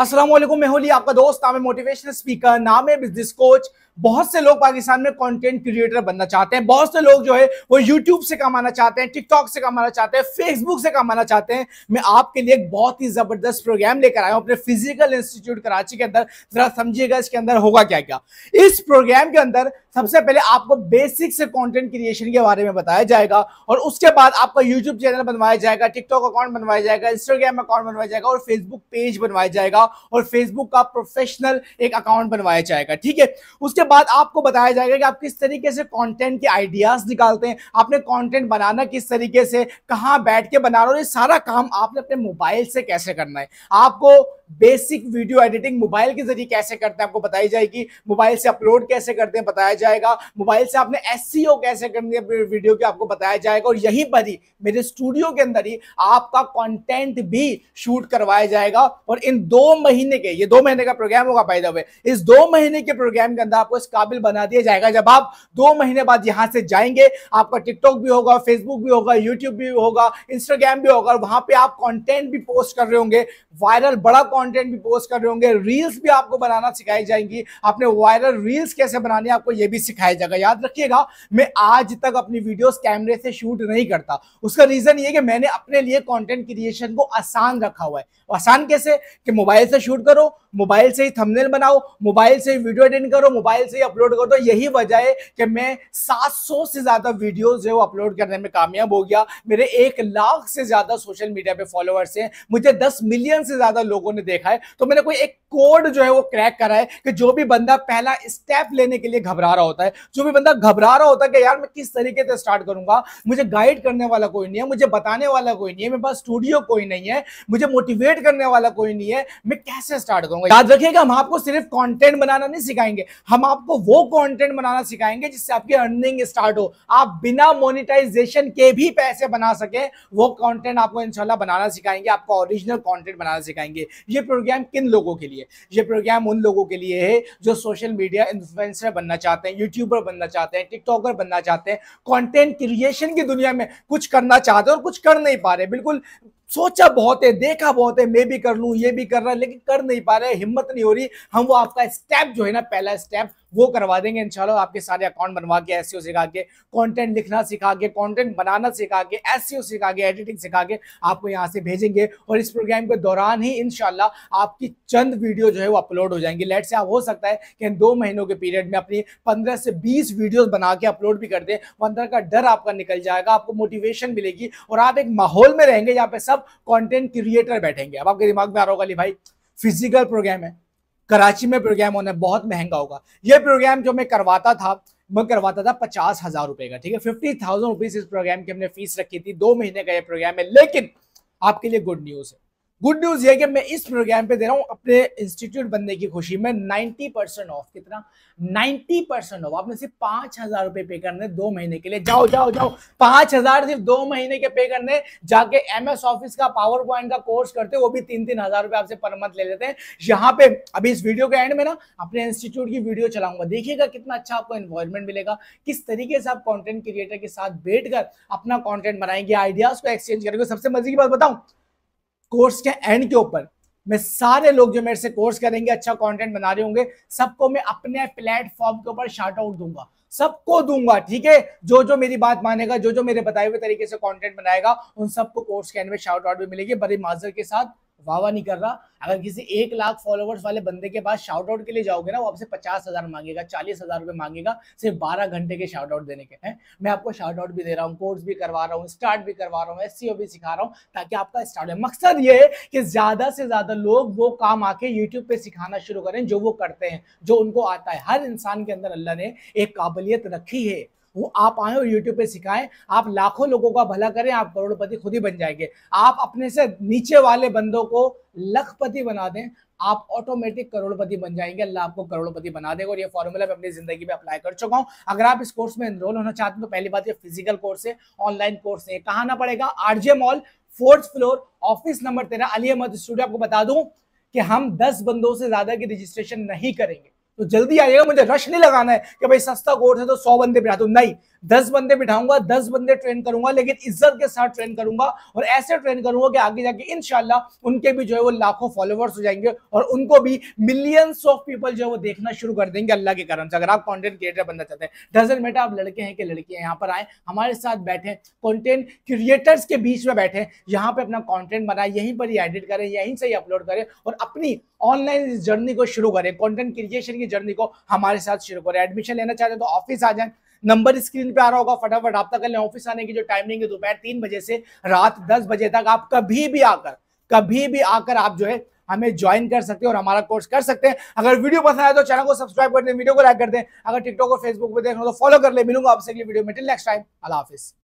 असलम मैं होली आपका दोस्त नाम है मोटिवेशनल स्पीकर नाम है बिजनेस कोच बहुत से लोग पाकिस्तान में कंटेंट क्रिएटर बनना चाहते हैं बहुत से लोग जो है वो यूट्यूब से कमाना चाहते हैं टिकटॉक से कमाना चाहते हैं फेसबुक से कमाना चाहते हैं मैं आपके लिए एक बहुत ही जबरदस्त प्रोग्राम लेकर आया हूं अपने फिजिकल इंस्टीट्यूट कराची के अंदर जरा समझिएगा इसके अंदर होगा क्या क्या इस प्रोग्राम के अंदर सबसे पहले आपको बेसिक से कॉन्टेंट क्रिएशन के बारे में बताया जाएगा और उसके बाद आपका यूट्यूब चैनल बनवाया जाएगा टिकटॉक अकाउंट बनवाया जाएगा इंस्टाग्राम अकाउंट बनवाया जाएगा और फेसबुक पेज बनवाया जाएगा और फेसबुक का प्रोफेशनल एक अकाउंट बनवाया जाएगा ठीक है उसके बाद आपको बताया जाएगा कि आप किस तरीके से कंटेंट के आइडियाज निकालते हैं आपने कंटेंट बनाना किस तरीके से कहाँ बैठ के बना रहे हो ये सारा काम आपने अपने मोबाइल से कैसे करना है आपको बेसिक वीडियो एडिटिंग मोबाइल के जरिए कैसे करते हैं आपको बताई जाएगी मोबाइल से अपलोड कैसे करते हैं बताया जाएगा मोबाइल से आपने एस e कैसे करनी है वीडियो की आपको बताया जाएगा और यहीं पर ही मेरे स्टूडियो के अंदर ही आपका कॉन्टेंट भी शूट करवाया जाएगा और इन दो महीने के ये दो महीने का प्रोग्राम होगा बाय द इस दो महीने के प्रोग्राम के अंदर आपको इस काबिल बना दिया जाएगा जब आप दो महीने बाद यहां से जाएंगे आपका टिकटॉक भी होगा फेसबुक भी होगा यूट्यूब भी होगा इंस्टाग्राम भी होगा वहां पर आप कॉन्टेंट भी पोस्ट कर रहे होंगे वायरल बड़ा कंटेंट भी पोस्ट कर रहे होंगे रील्स भी आपको बनाना सिखाई जाएंगी आपने वायरल रील्स कैसे बनाने आपको ये भी सिखाया जाएगा याद रखिएगा मैं आज तक अपनी वीडियोस कैमरे से शूट नहीं करता उसका रीजन ये कि मैंने अपने लिए कंटेंट क्रिएशन को आसान रखा हुआ है आसान कैसे कि मोबाइल से शूट करो मोबाइल से ही थंबनेल बनाओ मोबाइल से ही वीडियो एडिट करो मोबाइल से ही अपलोड करो दो तो यही वजह है कि मैं 700 से ज़्यादा वीडियोस जो अपलोड करने में कामयाब हो गया मेरे एक लाख से ज़्यादा सोशल मीडिया पे फॉलोअर्स हैं मुझे 10 मिलियन से ज़्यादा लोगों ने देखा है तो मैंने कोई एक कोड जो है वो क्रैक करा है कि जो भी बंदा पहला स्टेप लेने के लिए घबरा रहा होता है जो भी बंदा घबरा रहा होता है कि यार मैं किस तरीके से स्टार्ट करूंगा मुझे गाइड करने वाला कोई नहीं है मुझे बताने वाला कोई नहीं है मेरे पास स्टूडियो कोई नहीं है मुझे मोटिवेट करने वाला कोई नहीं है मैं कैसे स्टार्ट करूंगा याद रखिएगा हम आपको सिर्फ कॉन्टेंट बनाना नहीं सिखाएंगे हम आपको वो कॉन्टेंट बनाना सिखाएंगे जिससे आपकी अर्निंग स्टार्ट हो आप बिना मोनिटाइजेशन के भी पैसे बना सके वो कॉन्टेंट आपको इंशाल्लाह बनाना सिखाएंगे आपको ओरिजिनल कॉन्टेंट बनाना सिखाएंगे ये प्रोग्राम किन लोगों के लिए ये प्रोग्राम उन लोगों के लिए है जो सोशल मीडिया इन्फ्लुएंसर बनना चाहते हैं यूट्यूबर बनना चाहते हैं टिकटॉकर बनना चाहते हैं कॉन्टेंट क्रिएशन की दुनिया में कुछ करना चाहते हैं और कुछ कर नहीं पा रहे बिल्कुल सोचा बहुत है देखा बहुत है मैं भी कर लूँ ये भी कर रहा है लेकिन कर नहीं पा रहे हिम्मत नहीं हो रही हम वो आपका स्टेप जो है ना पहला स्टेप वो करवा देंगे इनशाला आपके सारे अकाउंट बनवा के एस e सिखा के कॉन्टेंट लिखना सिखा के कॉन्टेंट बनाना सिखा के एस e सिखा के एडिटिंग सिखा के आपको यहाँ से भेजेंगे और इस प्रोग्राम के दौरान ही इनशाला आपकी चंद वीडियो जो है वो अपलोड हो जाएंगी लेट से आप हो सकता है कि इन दो महीनों के पीरियड में अपनी पंद्रह से बीस वीडियोज बना के अपलोड भी कर दें पंद्रह का डर आपका निकल जाएगा आपको मोटिवेशन मिलेगी और आप एक माहौल में रहेंगे यहाँ पे सब कॉन्टेंट क्रिएटर बैठेंगे अब आपके दिमाग में आ रहा होगा भाई फिजिकल प्रोग्राम है कराची में प्रोग्राम होना बहुत महंगा होगा ये प्रोग्राम जो मैं करवाता था मैं करवाता था पचास हजार रुपए का ठीक है फिफ्टी थाउजेंड रुपीज इस प्रोग्राम की हमने फीस रखी थी दो महीने का यह प्रोग्राम है लेकिन आपके लिए गुड न्यूज है गुड न्यूज ये कि मैं इस प्रोग्राम पे दे रहा हूँ अपने इंस्टीट्यूट बनने की खुशी में 90 परसेंट ऑफ कितना 90 परसेंट ऑफ आपने सिर्फ पांच हजार रुपए पे करने दो महीने के लिए जाओ जाओ जाओ पांच हजार सिर्फ दो महीने के पे करने जाके एमएस ऑफिस का पावर पॉइंट का कोर्स करते वो भी तीन तीन हजार रुपए आपसे पर मंथ ले लेते हैं यहाँ पे अभी इस वीडियो के एंड में ना अपने इंस्टीट्यूट की वीडियो चलाऊंगा देखिएगा कितना अच्छा आपको इन्वायरमेंट मिलेगा किस तरीके से आप कॉन्टेंट क्रिएटर के साथ बैठ अपना कॉन्टेंट बनाएंगे आइडियाज को एक्सचेंज करेंगे सबसे मजे की बात बताऊँ कोर्स के एंड के ऊपर मैं सारे लोग जो मेरे से कोर्स करेंगे अच्छा कंटेंट बना रहे होंगे सबको मैं अपने प्लेटफॉर्म के ऊपर शार्ट आउट दूंगा सबको दूंगा ठीक है जो जो मेरी बात मानेगा जो जो मेरे बताए हुए तरीके से कंटेंट बनाएगा उन सबको कोर्स के एंड में शार्ट आउट भी मिलेगी बड़ी माजर के साथ वाह वाह नहीं कर रहा अगर किसी एक लाख फॉलोवर्स वाले बंदे के पास शाउट आउट के लिए जाओगे ना वो आपसे पचास हजार मांगेगा चालीस हजार रुपये मांगेगा सिर्फ बारह घंटे के शाउट आउट देने के हैं मैं आपको शाउट आउट भी दे रहा हूँ कोर्स भी करवा रहा हूँ स्टार्ट भी करवा रहा हूँ एस भी सिखा रहा हूँ ताकि आपका स्टार्ट है मकसद ये है कि ज्यादा से ज्यादा लोग वो काम आके यूट्यूब पे सिखाना शुरू करें जो वो करते हैं जो उनको आता है हर इंसान के अंदर अल्लाह ने एक काबिलियत रखी है वो आप आए और यूट्यूब पे सिखाएं आप लाखों लोगों का भला करें आप करोड़पति खुद ही बन जाएंगे आप अपने से नीचे वाले बंदों को लखपति बना दें आप ऑटोमेटिक करोड़पति बन जाएंगे अल्लाह आपको करोड़पति बना देगा और ये फॉर्मूला मैं अपनी जिंदगी में अप्लाई कर चुका हूं अगर आप इस कोर्स में एनरोल होना चाहते हैं तो पहली बात ये फिजिकल कोर्स है ऑनलाइन कोर्स है कहा ना पड़ेगा RJ mall fourth floor office number तेरह अली अहमद स्टूडियो आपको बता दूं कि हम दस बंदों से ज्यादा की रजिस्ट्रेशन नहीं करेंगे तो जल्दी आइएगा मुझे रश नहीं लगाना है कि भाई सस्ता कोर्स है तो सौ बंदे बिठा दो नहीं दस बंदे बिठाऊंगा दस बंदे ट्रेन करूंगा लेकिन इज्जत के साथ ट्रेन करूंगा और ऐसे ट्रेन करूंगा कि आगे जाके इनशाला उनके भी जो है वो लाखों फॉलोवर्स हो जाएंगे और उनको भी मिलियंस ऑफ पीपल जो है वो देखना शुरू कर देंगे अल्लाह के कारण से अगर आप कॉन्टेंट क्रिएटर बनना चाहते हैं डजन मेटा आप लड़के हैं कि लड़की हैं यहाँ पर आए हमारे साथ बैठे कॉन्टेंट क्रिएटर्स के बीच में बैठे यहाँ पे अपना कॉन्टेंट बनाए यहीं पर ही एडिट करें यहीं से ही अपलोड करें और अपनी ऑनलाइन इस जर्नी को शुरू करें कंटेंट क्रिएशन की जर्नी को हमारे साथ शुरू करें एडमिशन लेना चाहते हैं तो ऑफिस आ जाए नंबर स्क्रीन पे आ रहा होगा फटाफट रब्ता कर लें ऑफिस आने की जो टाइमिंग है दोपहर तीन बजे से रात दस बजे तक आप कभी भी आकर कभी भी आकर आप जो है हमें ज्वाइन कर सकते हैं और हमारा कोर्स कर सकते हैं अगर वीडियो पसंद आए तो चैनल को सब्सक्राइब कर दें वीडियो को लाइक कर दें अगर टिकटॉक और फेसबुक पर देख रहे हो तो फॉलो कर ले मिलूंगा आपसे अगली वीडियो में टिल नेक्स्ट टाइम अला हाफिज़